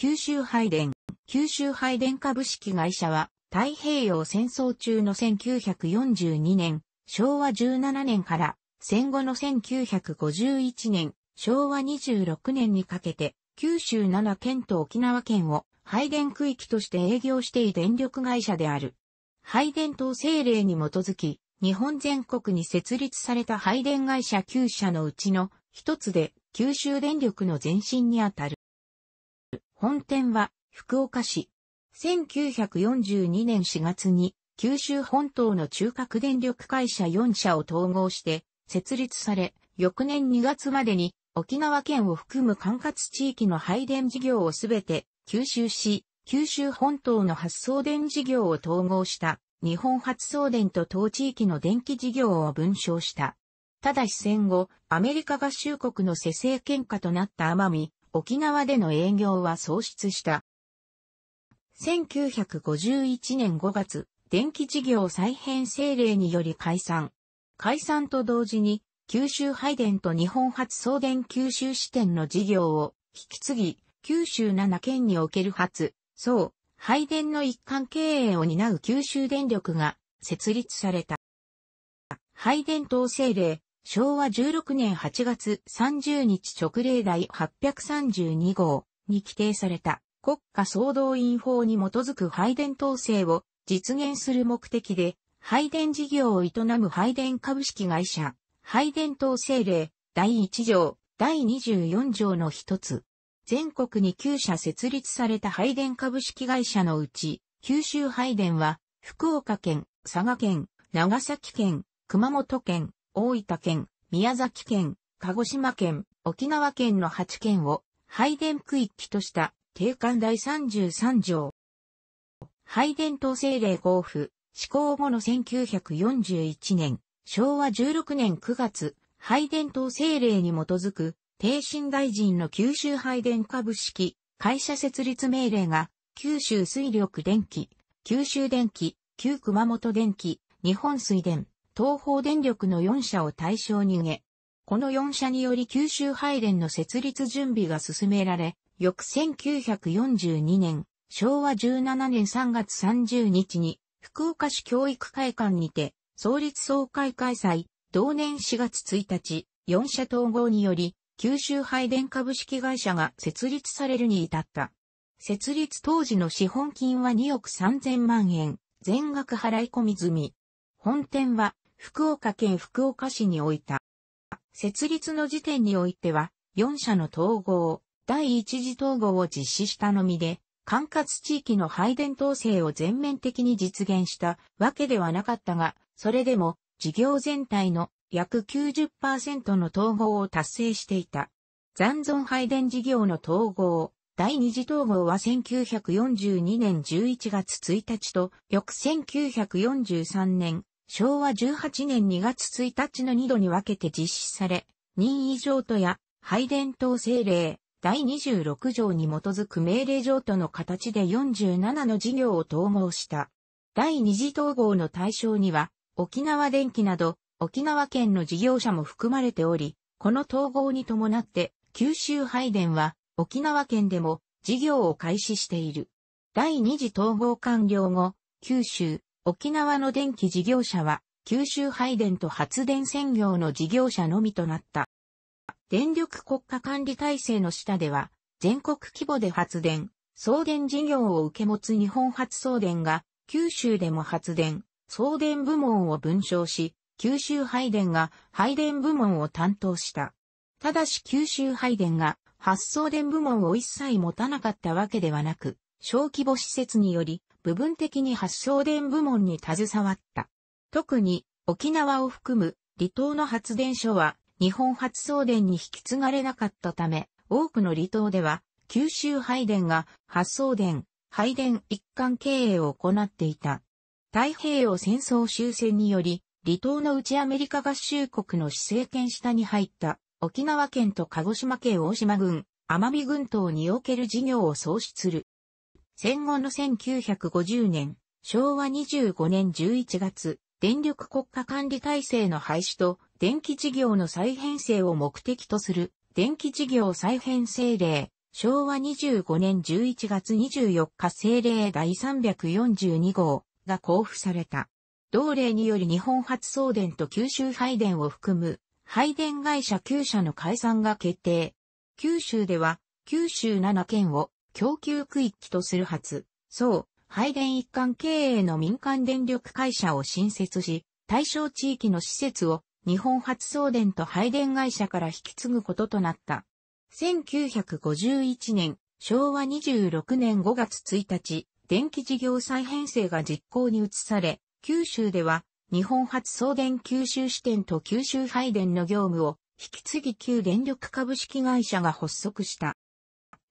九州配電、九州配電株式会社は、太平洋戦争中の1942年、昭和17年から戦後の1951年、昭和26年にかけて、九州7県と沖縄県を配電区域として営業してい電力会社である。配電等政令に基づき、日本全国に設立された配電会社9社のうちの一つで、九州電力の前身にあたる。本店は福岡市。1942年4月に九州本島の中核電力会社4社を統合して設立され、翌年2月までに沖縄県を含む管轄地域の配電事業をすべて吸収し、九州本島の発送電事業を統合した日本発送電と当地域の電気事業を分章した。ただし戦後、アメリカ合衆国の世政喧嘩となった奄美、沖縄での営業は喪失した。1951年5月、電気事業再編政令により解散。解散と同時に、九州配電と日本初送電九州支店の事業を引き継ぎ、九州7県における初、そう、配電の一貫経営を担う九州電力が設立された。配電等制令、昭和16年8月30日直令第832号に規定された国家総動員法に基づく配電統制を実現する目的で、配電事業を営む配電株式会社、配電統制令第1条、第24条の一つ。全国に9社設立された配電株式会社のうち、九州配電は、福岡県、佐賀県、長崎県、熊本県、大分県、宮崎県、鹿児島県、沖縄県の8県を廃電区域とした定管第33条。廃電統制令交付、施行後の1941年、昭和16年9月、廃電統制令に基づく、定新大臣の九州廃電株式、会社設立命令が、九州水力電気、九州電気、旧熊本電気、日本水電、東方電力の4社を対象に下、この4社により九州配電の設立準備が進められ、翌1942年、昭和17年3月30日に、福岡市教育会館にて、創立総会開催、同年4月1日、4社統合により、九州配電株式会社が設立されるに至った。設立当時の資本金は2億3000万円、全額払い込み済み。本店は福岡県福岡市においた。設立の時点においては、4社の統合、第一次統合を実施したのみで、管轄地域の配電統制を全面的に実現したわけではなかったが、それでも事業全体の約90%の統合を達成していた。残存配電事業の統合、第二次統合は1942年11月1日と、翌1943年昭和18年2月1日の2度に分けて実施され、任意譲渡や配電等政令、第26条に基づく命令譲渡の形で47の事業を統合した。第二次統合の対象には、沖縄電気など、沖縄県の事業者も含まれており、この統合に伴って、九州配電は、沖縄県でも事業を開始している。第二次統合完了後、九州、沖縄の電気事業者は、九州配電と発電専業の事業者のみとなった。電力国家管理体制の下では、全国規模で発電、送電事業を受け持つ日本発送電が、九州でも発電、送電部門を分賞し、九州配電が配電部門を担当した。ただし九州配電が発送電部門を一切持たなかったわけではなく、小規模施設により部分的に発送電部門に携わった。特に沖縄を含む離島の発電所は日本発送電に引き継がれなかったため、多くの離島では九州配電が発送電、配電一貫経営を行っていた。太平洋戦争終戦により、離島の内アメリカ合衆国の施政権下に入った沖縄県と鹿児島県大島郡、奄美群島における事業を創出する。戦後の1950年、昭和25年11月、電力国家管理体制の廃止と電気事業の再編成を目的とする電気事業再編成令、昭和25年11月24日政令第342号が交付された。同令により日本発送電と九州配電を含む配電会社9社の解散が決定。九州では九州7県を供給区域とするず。そう、配電一貫経営の民間電力会社を新設し、対象地域の施設を日本発送電と配電会社から引き継ぐこととなった。1951年、昭和26年5月1日、電気事業再編成が実行に移され、九州では日本発送電九州支店と九州配電の業務を引き継ぎ旧電力株式会社が発足した。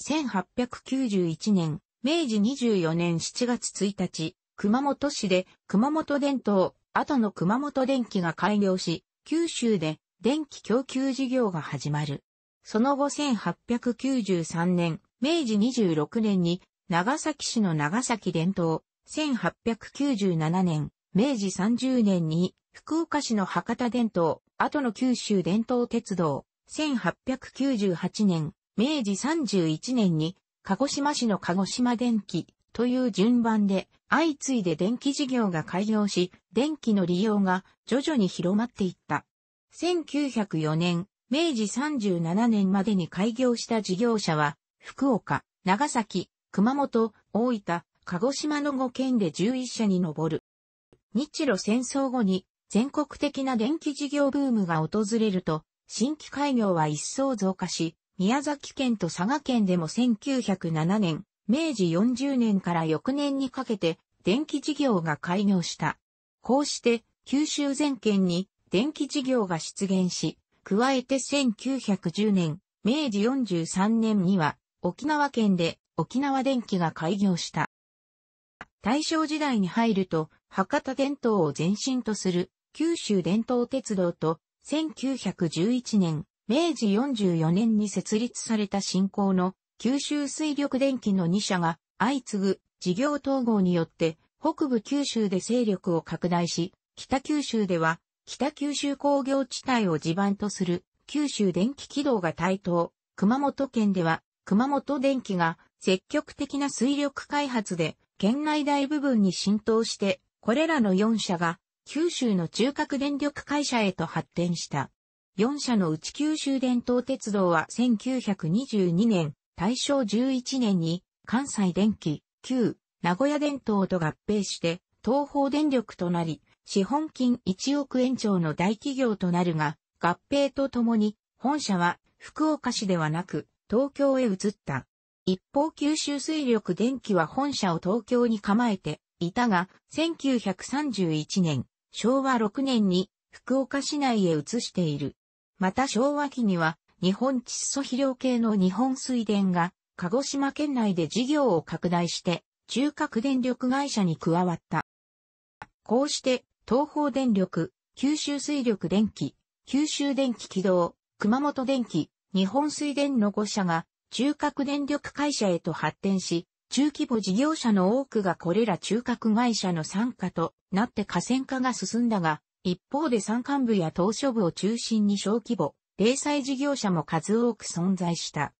1891年、明治24年7月1日、熊本市で熊本電灯、後の熊本電気が開業し、九州で電気供給事業が始まる。その後1893年、明治26年に長崎市の長崎電灯、1897年、明治30年に福岡市の博多電灯、後の九州電灯鉄道、1898年、明治31年に鹿児島市の鹿児島電気という順番で相次いで電気事業が開業し、電気の利用が徐々に広まっていった。1904年、明治37年までに開業した事業者は、福岡、長崎、熊本、大分、鹿児島の5県で11社に上る。日露戦争後に全国的な電気事業ブームが訪れると、新規開業は一層増加し、宮崎県と佐賀県でも1907年、明治40年から翌年にかけて電気事業が開業した。こうして九州全県に電気事業が出現し、加えて1910年、明治43年には沖縄県で沖縄電気が開業した。大正時代に入ると博多伝統を前身とする九州伝統鉄道と1911年明治44年に設立された新興の九州水力電機の2社が相次ぐ事業統合によって北部九州で勢力を拡大し、北九州では北九州工業地帯を地盤とする九州電気軌道が台頭、熊本県では熊本電機が積極的な水力開発で県内大部分に浸透して、これらの4社が九州の中核電力会社へと発展した。4社のうち九州伝統鉄道は1922年、大正11年に関西電機、旧名古屋電灯と合併して東方電力となり、資本金1億円超の大企業となるが、合併とともに本社は福岡市ではなく東京へ移った。一方九州水力電機は本社を東京に構えていたが、1931年、昭和6年に福岡市内へ移している。また昭和期には日本窒素肥料系の日本水田が鹿児島県内で事業を拡大して中核電力会社に加わった。こうして東方電力、九州水力電気、九州電気軌道、熊本電気、日本水電の5社が中核電力会社へと発展し、中規模事業者の多くがこれら中核会社の参加となって河川化が進んだが、一方で山間部や島嶼部を中心に小規模、零細事業者も数多く存在した。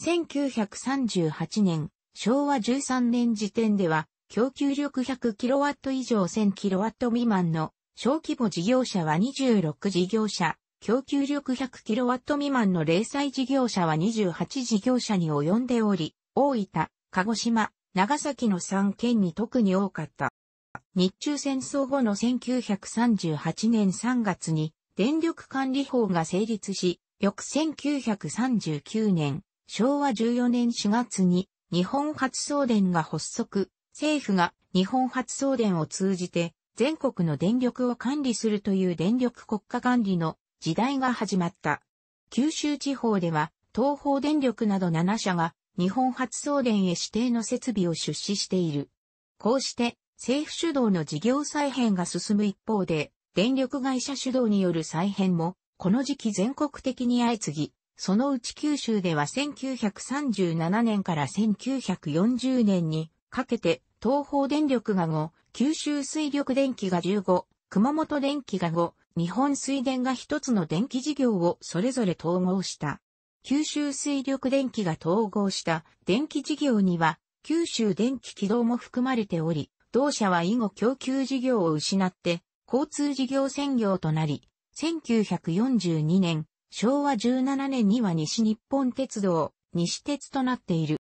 1938年、昭和13年時点では、供給力 100kW 以上 1000kW 未満の小規模事業者は26事業者、供給力 100kW 未満の零細事業者は28事業者に及んでおり、大分、鹿児島、長崎の3県に特に多かった。日中戦争後の1938年3月に電力管理法が成立し、翌1939年、昭和14年4月に日本発送電が発足、政府が日本発送電を通じて全国の電力を管理するという電力国家管理の時代が始まった。九州地方では東方電力など7社が日本発送電へ指定の設備を出資している。こうして政府主導の事業再編が進む一方で、電力会社主導による再編も、この時期全国的に相次ぎ、そのうち九州では1937年から1940年にかけて、東方電力が5、九州水力電気が15、熊本電気が5、日本水電が1つの電気事業をそれぞれ統合した。九州水力電気が統合した電気事業には、九州電気軌道も含まれており、同社は以後供給事業を失って、交通事業専業となり、1942年、昭和17年には西日本鉄道、西鉄となっている。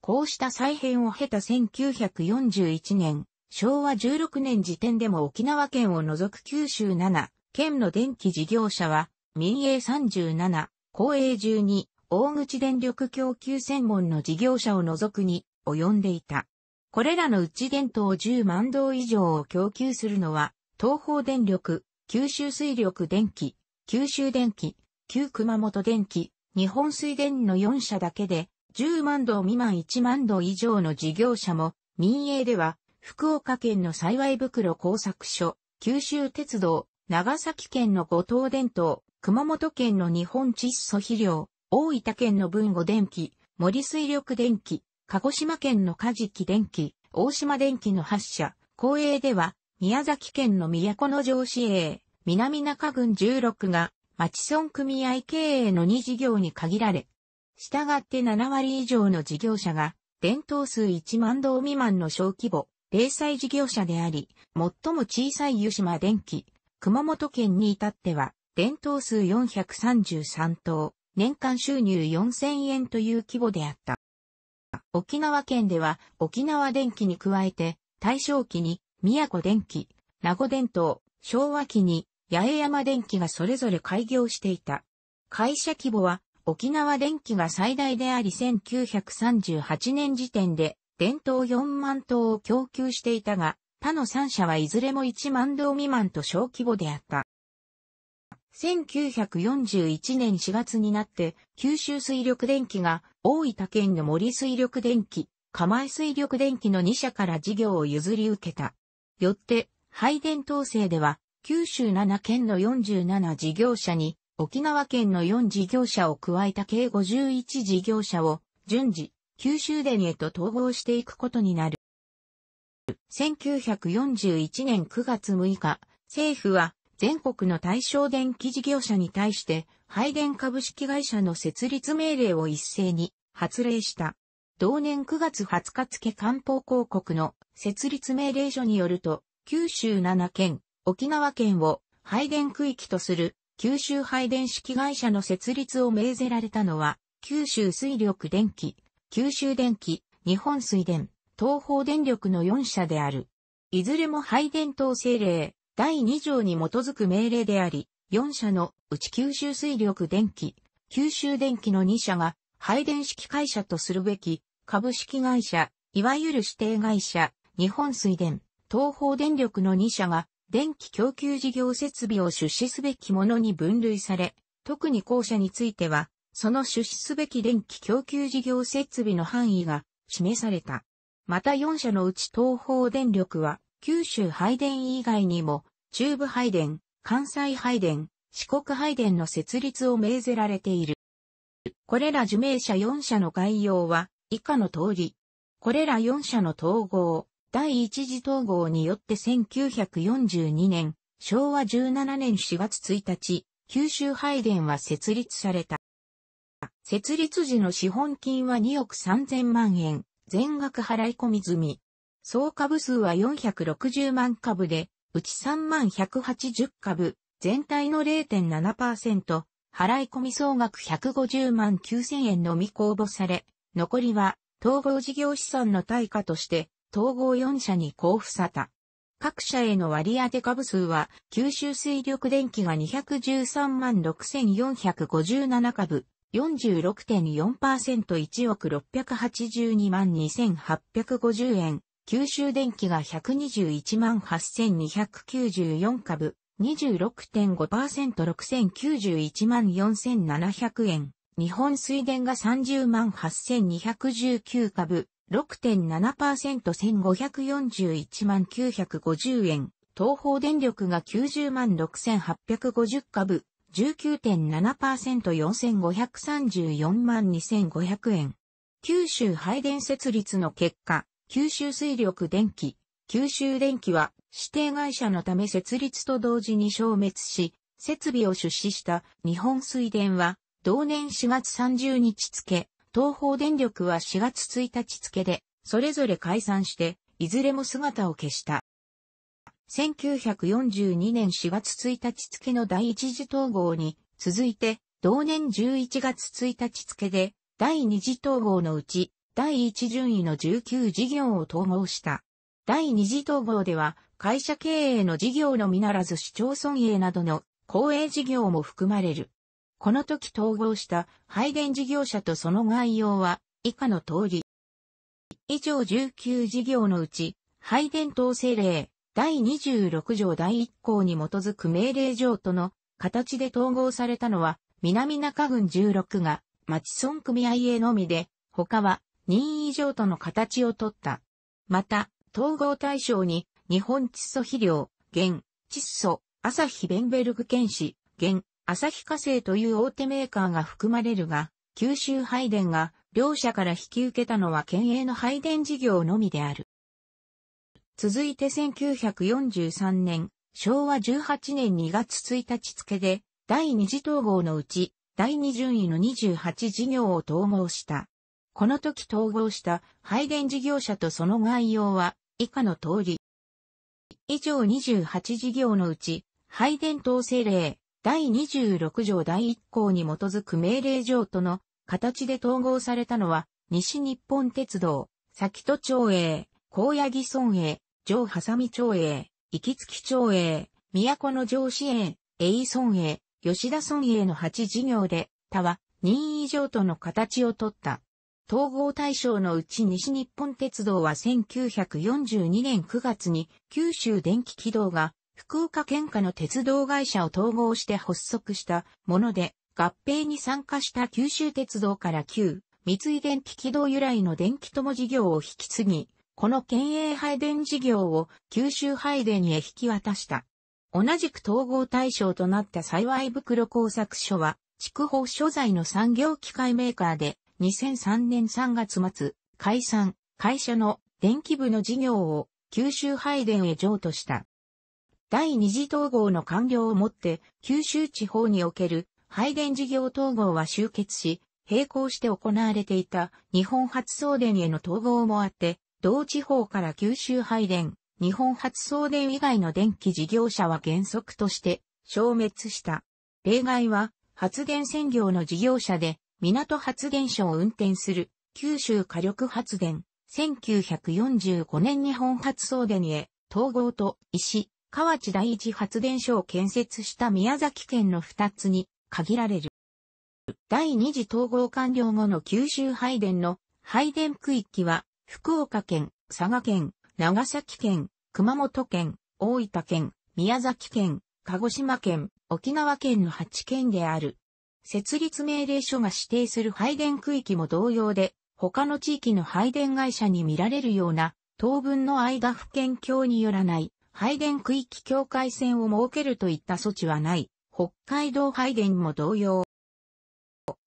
こうした再編を経た1941年、昭和16年時点でも沖縄県を除く九州7、県の電気事業者は、民営37、公営12、大口電力供給専門の事業者を除くに及んでいた。これらのうち電灯10万灯以上を供給するのは、東方電力、九州水力電気、九州電気、旧熊本電気、日本水電の4社だけで、10万度未満1万度以上の事業者も、民営では、福岡県の幸袋工作所、九州鉄道、長崎県の五島電灯、熊本県の日本窒素肥料、大分県の文後電気、森水力電気、鹿児島県のジキ電機、大島電機の発車、公営では、宮崎県の都城市営、南中郡16が、町村組合経営の2事業に限られ、したがって7割以上の事業者が、伝統数1万道未満の小規模、零細事業者であり、最も小さい湯島電機、熊本県に至っては、伝統数433棟、年間収入4000円という規模であった。沖縄県では沖縄電気に加えて、大正期に宮古電気、名古電灯、昭和期に八重山電気がそれぞれ開業していた。会社規模は沖縄電気が最大であり1938年時点で電灯4万灯を供給していたが、他の3社はいずれも1万灯未満と小規模であった。1941年4月になって九州水力電気が大分県の森水力電機、釜井水力電機の2社から事業を譲り受けた。よって、配電統制では、九州7県の47事業者に、沖縄県の4事業者を加えた計51事業者を、順次、九州電へと統合していくことになる。1941年9月6日、政府は全国の対象電気事業者に対して、配電株式会社の設立命令を一斉に発令した。同年9月20日付官報広告の設立命令書によると、九州7県、沖縄県を配電区域とする九州配電式会社の設立を命ぜられたのは、九州水力電気、九州電気、日本水電、東方電力の4社である。いずれも配電等政令第2条に基づく命令であり、4社のうち九州水力電気、九州電気の2社が配電式会社とするべき、株式会社、いわゆる指定会社、日本水電、東方電力の2社が、電気供給事業設備を出資すべきものに分類され、特に後者については、その出資すべき電気供給事業設備の範囲が示された。また4社のうち東方電力は、九州配電以外にも、中部配電、関西配電、四国配電の設立を命ぜられている。これら受命者4社の概要は以下の通り。これら4社の統合、第一次統合によって1942年、昭和17年4月1日、九州拝殿は設立された。設立時の資本金は2億3000万円、全額払い込み済み。総株数は460万株で、うち3万180株、全体の0.7%、払い込み総額150万9000円のみ公募され、残りは統合事業資産の対価として統合4社に交付された。各社への割当株数は、九州水力電機が213万6457株、46.4%1 億682万2850円、九州電機が121万8294株、26.5%6091 万4700円。日本水田が30万8219株。6.7%1541 万950円。東方電力が90万6850株。19.7%4534 万2500円。九州配電設立の結果、九州水力電気、九州電機は指定会社のため設立と同時に消滅し、設備を出資した日本水田は同年4月30日付、東方電力は4月1日付で、それぞれ解散して、いずれも姿を消した。1942年4月1日付の第一次統合に続いて、同年11月1日付で、第二次統合のうち、第一順位の19事業を統合した。第二次統合では、会社経営の事業のみならず市町村営などの公営事業も含まれる。この時統合した配電事業者とその概要は以下の通り。以上19事業のうち、配電統制令第26条第1項に基づく命令状との形で統合されたのは、南中郡16が町村組合へのみで、他は任意状との形をとった。また、統合対象に、日本窒素肥料、現、窒素、朝日ベンベルグ剣士、現、朝日化成という大手メーカーが含まれるが、九州配電が、両社から引き受けたのは県営の配電事業のみである。続いて1943年、昭和18年2月1日付で、第二次統合のうち、第二順位の28事業を統合した。この時統合した配電事業者とその概要は以下の通り。以上28事業のうち、配電統制令第26条第1項に基づく命令状との形で統合されたのは、西日本鉄道、先戸町営、高野木村営、上波佐美町営、行月町営、都の上支援、栄村営、吉田村営の8事業で、他は任意上との形をとった。統合対象のうち西日本鉄道は1942年9月に九州電気軌道が福岡県下の鉄道会社を統合して発足したもので、合併に参加した九州鉄道から旧三井電気軌道由来の電気友事業を引き継ぎ、この県営配電事業を九州配電へ引き渡した。同じく統合対象となった幸い袋工作所は、筑豊所在の産業機械メーカーで、2003年3月末、解散、会社の電気部の事業を九州配電へ譲渡した。第二次統合の完了をもって、九州地方における配電事業統合は終結し、並行して行われていた日本発送電への統合もあって、同地方から九州配電、日本発送電以外の電気事業者は原則として消滅した。例外は発電専業の事業者で港発電所を運転する九州火力発電、1945年日本発送電へ統合と石、河内第一発電所を建設した宮崎県の二つに限られる。第二次統合完了後の九州配電の配電区域は福岡県、佐賀県、長崎県、熊本県、大分県、宮崎県、鹿児島県、沖縄県の8県である。設立命令書が指定する配電区域も同様で、他の地域の配電会社に見られるような、当分の間府県境によらない配電区域境界線を設けるといった措置はない。北海道配電も同様。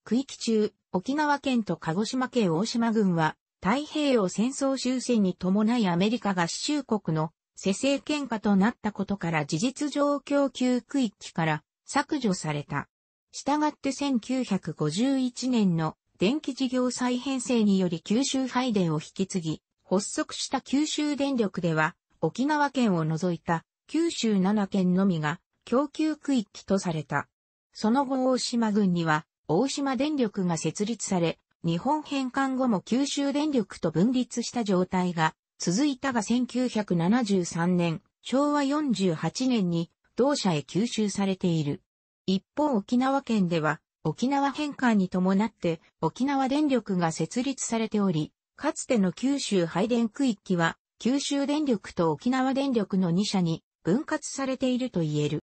区域中、沖縄県と鹿児島県大島郡は、太平洋戦争終戦に伴いアメリカ合衆国の世政喧嘩となったことから事実上供給区域から削除された。従って1951年の電気事業再編成により九州配電を引き継ぎ、発足した九州電力では、沖縄県を除いた九州7県のみが供給区域とされた。その後大島郡には大島電力が設立され、日本返還後も九州電力と分立した状態が続いたが1973年、昭和48年に同社へ吸収されている。一方沖縄県では、沖縄返還に伴って沖縄電力が設立されており、かつての九州配電区域は、九州電力と沖縄電力の2社に分割されていると言える。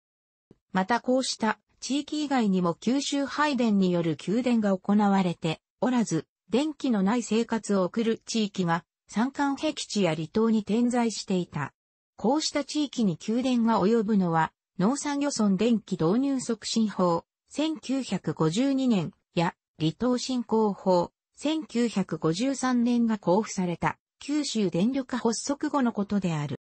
またこうした地域以外にも九州配電による給電が行われておらず、電気のない生活を送る地域が山間壁地や離島に点在していた。こうした地域に給電が及ぶのは農産漁村電気導入促進法、1952年や離島振興法、1953年が交付された九州電力発足後のことである。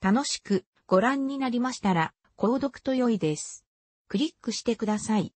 楽しくご覧になりましたら、購読と良いです。クリックしてください。